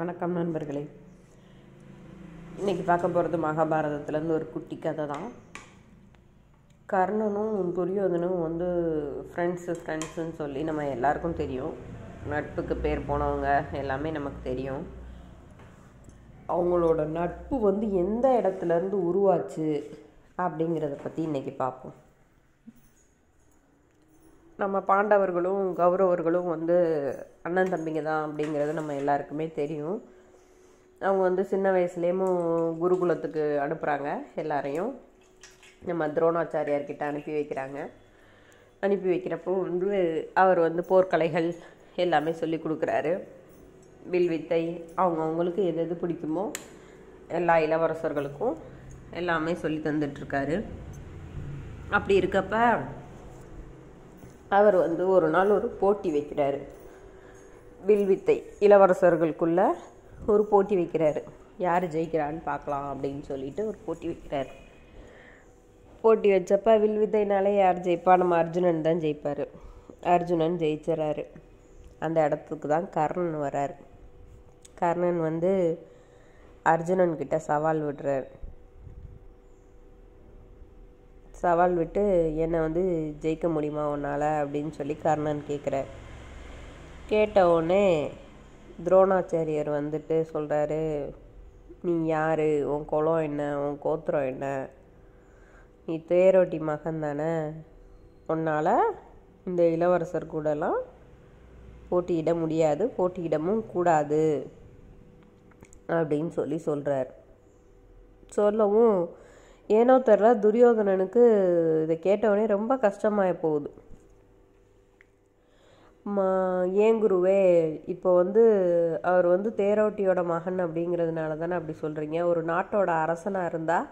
வணக்கம் நண்பர்களே இன்றைக்கி பார்க்க போகிறது மகாபாரதத்துலேருந்து ஒரு குட்டி கதை தான் கர்ணனும் துரியோதனும் வந்து ஃப்ரெண்ட்ஸு ஃப்ரெண்ட்ஸுன்னு சொல்லி நம்ம எல்லாருக்கும் தெரியும் நட்புக்கு பேர் போனவங்க எல்லாமே நமக்கு தெரியும் அவங்களோட நட்பு வந்து எந்த இடத்துலேருந்து உருவாச்சு அப்படிங்கிறத பற்றி இன்றைக்கி பார்ப்போம் நம்ம பாண்டவர்களும் கௌரவர்களும் வந்து அண்ணன் தம்பிங்க தான் அப்படிங்கிறது நம்ம எல்லாருக்குமே தெரியும் அவங்க வந்து சின்ன வயசுலேயும் குருகுலத்துக்கு அனுப்புகிறாங்க எல்லாரையும் நம்ம துரோணாச்சாரியார்கிட்ட அனுப்பி வைக்கிறாங்க அனுப்பி வைக்கிறப்போ வந்து அவர் வந்து போர்க்கலைகள் எல்லாமே சொல்லி கொடுக்குறாரு வில்வித்தை அவங்கவுங்களுக்கு எது எது பிடிக்குமோ எல்லா இளவரசர்களுக்கும் எல்லாமே சொல்லி தந்துட்டுருக்காரு அப்படி இருக்கப்போ அவர் வந்து ஒரு நாள் ஒரு போட்டி வைக்கிறார் வில்வித்தை இளவரசர்களுக்குள்ளே ஒரு போட்டி வைக்கிறாரு யார் ஜெயிக்கிறான்னு பார்க்கலாம் அப்படின்னு சொல்லிட்டு ஒரு போட்டி வைக்கிறாரு போட்டி வச்சப்ப வில்வித்தைனால யார் ஜெயிப்பா நம்ம அர்ஜுனன் தான் ஜெயிப்பார் அர்ஜுனன் ஜெயிச்சிடறாரு அந்த இடத்துக்கு தான் கர்ணன் வர்றார் கர்ணன் வந்து அர்ஜுனன்கிட்ட சவால் விடுறாரு சவால் விட்டு என்னை வந்து ஜெயிக்க முடியுமா உன்னால் அப்படின்னு சொல்லி கர்ணன் கேட்குறார் கேட்ட உடனே துரோணாச்சாரியர் வந்துட்டு சொல்கிறாரு நீ யார் உன் குளம் என்ன உன் கோத்திரம் என்ன நீ தேரோட்டி மகன் தானே உன்னால் இந்த இளவரசர் கூடலாம் போட்டியிட முடியாது போட்டியிடமும் கூடாது அப்படின்னு சொல்லி சொல்கிறார் சொல்லவும் ஏனோ தெரில துரியோதனனுக்கு இதை கேட்டவொடனே ரொம்ப கஷ்டமாக போகுது ஏன் குருவே இப்போ வந்து அவர் வந்து தேரோட்டியோட மகன் அப்படிங்கிறதுனால தானே அப்படி சொல்கிறீங்க ஒரு நாட்டோட அரசனாக இருந்தால்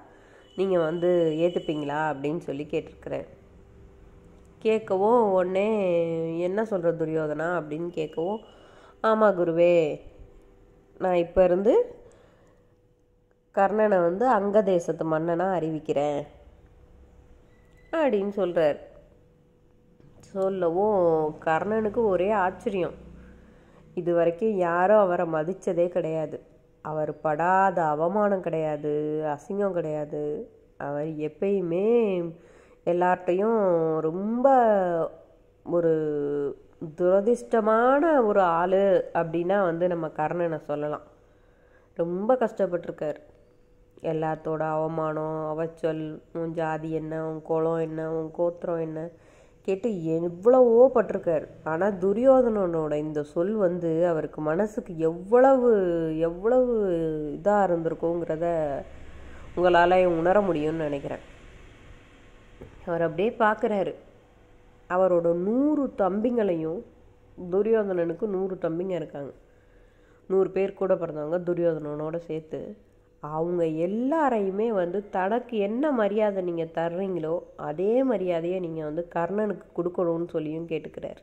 நீங்கள் வந்து ஏற்றுப்பீங்களா அப்படின்னு சொல்லி கேட்டிருக்கிறேன் கேட்கவும் உடனே என்ன சொல்கிற துரியோதனா அப்படின்னு கேட்கவும் ஆமாம் குருவே நான் இப்போ இருந்து கர்ணனை வந்து அங்க தேசத்து மன்னனாக அறிவிக்கிறேன் அப்படின்னு சொல்கிறார் சொல்லவும் கர்ணனுக்கு ஒரே ஆச்சரியம் இது வரைக்கும் யாரும் அவரை மதித்ததே கிடையாது அவர் படாத அவமானம் கிடையாது அசிங்கம் கிடையாது அவர் எப்பயுமே எல்லார்ட்டையும் ரொம்ப ஒரு துரதிர்ஷ்டமான ஒரு ஆள் அப்படின்னா வந்து நம்ம கர்ணனை சொல்லலாம் ரொம்ப கஷ்டப்பட்டிருக்கார் எல்லாத்தோட அவமானம் அவச்சொல் உன் ஜாதி என்ன உன் குளம் என்ன உன் கோத்திரம் என்ன கேட்டு எவ்வளவோ பட்டிருக்காரு ஆனால் துரியோதனனோட இந்த சொல் வந்து அவருக்கு மனசுக்கு எவ்வளவு எவ்வளவு இதாக இருந்திருக்குங்கிறத உங்களால் உணர முடியும்னு நினைக்கிறேன் அவர் அப்படியே பார்க்குறாரு அவரோட நூறு தம்பிங்களையும் துரியோதனனுக்கு நூறு தம்பிங்க இருக்காங்க நூறு பேர் கூட பிறந்தவங்க துரியோதனனோட சேர்த்து அவங்க எல்லாரையுமே வந்து தனக்கு என்ன மரியாதை நீங்கள் தர்றீங்களோ அதே மரியாதையை நீங்கள் வந்து கர்ணனுக்கு கொடுக்கணும்னு சொல்லியும் கேட்டுக்கிறார்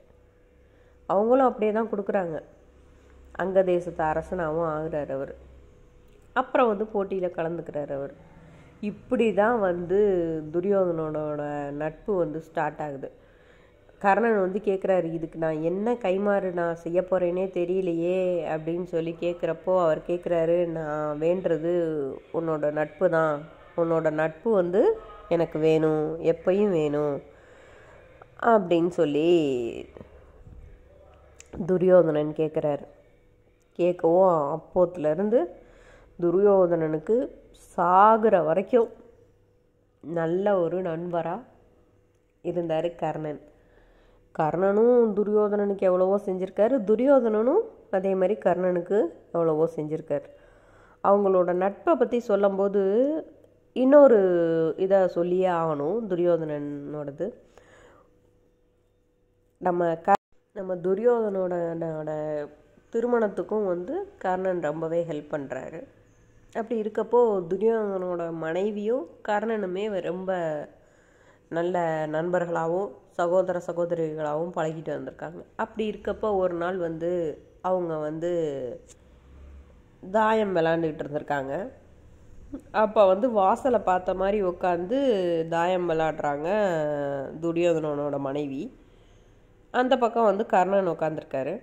அவங்களும் அப்படியே தான் கொடுக்குறாங்க அங்க தேசத்து அரசனாகவும் ஆகிறார் அவர் அப்புறம் வந்து போட்டியில் கலந்துக்கிறார் அவர் இப்படி தான் வந்து துரியோதனோட நட்பு வந்து ஸ்டார்ட் ஆகுது கர்ணன் வந்து கேட்குறாரு இதுக்கு நான் என்ன கைமாறு நான் செய்ய போகிறேனே தெரியலையே அப்படின்னு சொல்லி கேட்குறப்போ அவர் கேட்குறாரு நான் வேண்டுறது உன்னோட நட்பு தான் உன்னோட நட்பு வந்து எனக்கு வேணும் எப்பையும் வேணும் அப்படின்னு சொல்லி துரியோதனன் கேட்குறாரு கேட்கவும் அப்போத்துலேருந்து துரியோதனனுக்கு சாகுற வரைக்கும் நல்ல ஒரு நண்பராக இருந்தார் கர்ணன் கர்ணனும் துரியோதனனுக்கு எவ்வளவோ செஞ்சுருக்காரு துரியோதனனும் அதே மாதிரி கர்ணனுக்கு எவ்வளவோ செஞ்சுருக்கார் அவங்களோட நட்பை பற்றி சொல்லும்போது இன்னொரு இதை சொல்லியே ஆகணும் துரியோதனனோடது நம்ம க நம்ம துரியோதனோட திருமணத்துக்கும் வந்து கர்ணன் ரொம்பவே ஹெல்ப் பண்ணுறாரு அப்படி இருக்கப்போ துரியோதனோட மனைவியும் கர்ணனுமே ரொம்ப நல்ல நண்பர்களாகவும் சகோதர சகோதரிகளாகவும் பழகிட்டு வந்திருக்காங்க அப்படி இருக்கப்போ ஒரு நாள் வந்து அவங்க வந்து தாயம் விளாண்டுக்கிட்டு இருந்திருக்காங்க அப்போ வந்து வாசலை பார்த்த மாதிரி உட்காந்து தாயம் விளாடுறாங்க துரியோதனனோட மனைவி அந்த பக்கம் வந்து கர்ணன் உட்காந்துருக்காரு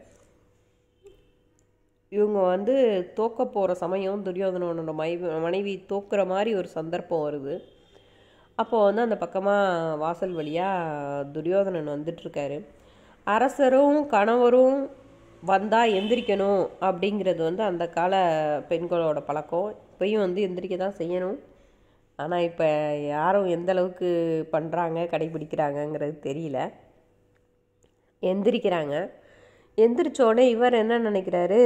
இவங்க வந்து தோக்க போகிற சமயம் துரியோதனோட மனைவி மனைவி தோக்குற மாதிரி ஒரு சந்தர்ப்பம் வருது அப்போது வந்து அந்த பக்கமாக வாசல் வழியாக துரியோதனன் வந்துட்டுருக்காரு அரசரும் கணவரும் வந்தால் எந்திரிக்கணும் அப்படிங்கிறது வந்து அந்த கால பெண்களோட பழக்கம் இப்போயும் வந்து எந்திரிக்க தான் செய்யணும் ஆனால் இப்போ யாரும் எந்த அளவுக்கு பண்ணுறாங்க கடைபிடிக்கிறாங்கங்கிறது தெரியல எந்திரிக்கிறாங்க எந்திரிச்சோடனே இவர் என்ன நினைக்கிறாரு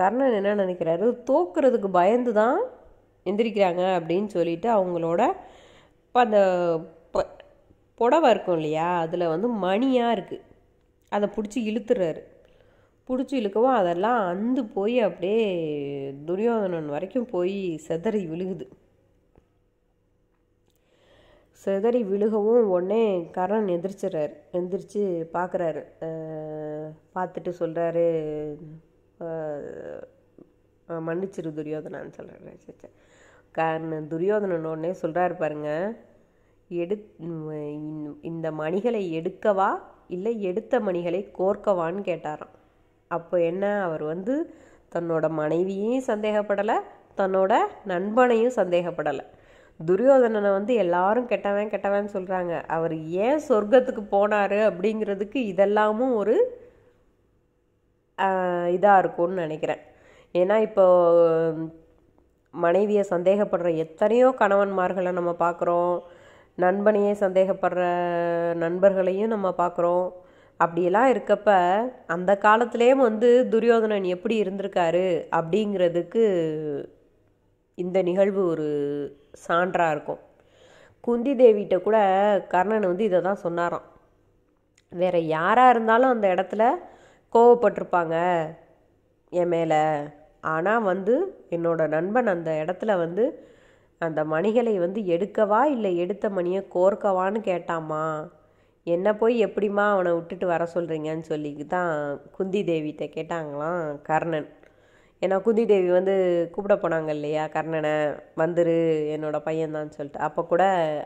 கர்ணன் என்ன நினைக்கிறாரு தோக்குறதுக்கு பயந்து தான் எந்திரிக்கிறாங்க அப்படின்னு சொல்லிட்டு அவங்களோட இப்போ அந்த புடவை இருக்கும் இல்லையா அதில் வந்து மணியாக இருக்குது அதை பிடிச்சி இழுத்துறாரு பிடிச்சி இழுக்கவும் அதெல்லாம் அந்து போய் அப்படியே துரியோதனன் வரைக்கும் போய் செதறி விழுகுது செதறி விழுகவும் உடனே கரண் எந்திரிச்சிடுறாரு எந்திரிச்சு பார்க்குறாரு பார்த்துட்டு சொல்கிறாரு மன்னிச்சிரு துரியோதனான்னு சொல்கிறாரு துரியோதனன் துரியோதனனோடனே சொல்கிறாரு பாருங்க எடு இந்த மணிகளை எடுக்கவா இல்லை எடுத்த மணிகளை கோர்க்கவான்னு கேட்டாராம் அப்போ என்ன அவர் வந்து தன்னோட மனைவியையும் சந்தேகப்படலை தன்னோட நண்பனையும் சந்தேகப்படலை துரியோதனனை வந்து எல்லாரும் கெட்டவன் கெட்டவன் சொல்கிறாங்க அவர் ஏன் சொர்க்கத்துக்கு போனார் அப்படிங்கிறதுக்கு இதெல்லாமும் ஒரு இதாக இருக்கும்னு நினைக்கிறேன் ஏன்னா இப்போ மனைவியை சந்தேகப்படுற எத்தனையோ கணவன்மார்களை நம்ம பார்க்குறோம் நண்பனையே சந்தேகப்படுற நண்பர்களையும் நம்ம பார்க்குறோம் அப்படியெல்லாம் இருக்கப்ப அந்த காலத்துலேயும் வந்து துரியோதனன் எப்படி இருந்திருக்காரு அப்படிங்கிறதுக்கு இந்த நிகழ்வு ஒரு சான்றாக இருக்கும் குந்தி தேவிகிட்ட கூட கர்ணன் வந்து இதை தான் சொன்னாராம் வேறு யாராக இருந்தாலும் அந்த இடத்துல கோவப்பட்டிருப்பாங்க என் மேலே ஆனால் வந்து என்னோடய நண்பன் அந்த இடத்துல வந்து அந்த மணிகளை வந்து எடுக்கவா இல்லை எடுத்த மணியை கோர்க்கவான்னு கேட்டாமா என்ன போய் எப்படிம்மா அவனை விட்டுட்டு வர சொல்கிறீங்கன்னு சொல்லி தான் குந்தி தேவிகிட்ட கேட்டாங்களாம் கர்ணன் ஏன்னா குந்தி தேவி வந்து கூப்பிட போனாங்க இல்லையா கர்ணனை வந்துரு என்னோடய பையன்தான் சொல்லிட்டு அப்போ கூட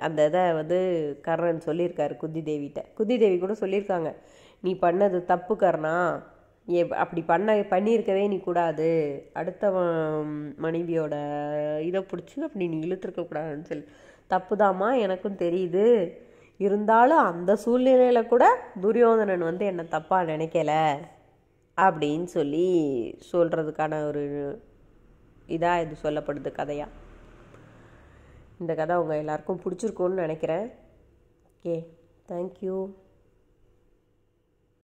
அந்த இதை வந்து கர்ணன் சொல்லியிருக்காரு குந்தி தேவிகிட்ட குந்தி தேவி கூட சொல்லியிருக்காங்க நீ பண்ணது தப்பு கர்ணா ஏ அப்படி பண்ண பண்ணியிருக்கவே நீ கூடாது அடுத்தவன் மனைவியோட இதை பிடிச்சி அப்படி நீ இழுத்துருக்கக்கூடாதுன்னு சொல்லி தப்பு எனக்கும் தெரியுது இருந்தாலும் அந்த சூழ்நிலையில் கூட துரியோதனன் வந்து என்னை தப்பாக நினைக்கல அப்படின்னு சொல்லி சொல்கிறதுக்கான ஒரு இதாக இது சொல்லப்படுது கதையாக இந்த கதை உங்கள் எல்லாருக்கும் பிடிச்சிருக்கோன்னு நினைக்கிறேன் ஓகே தேங்க்யூ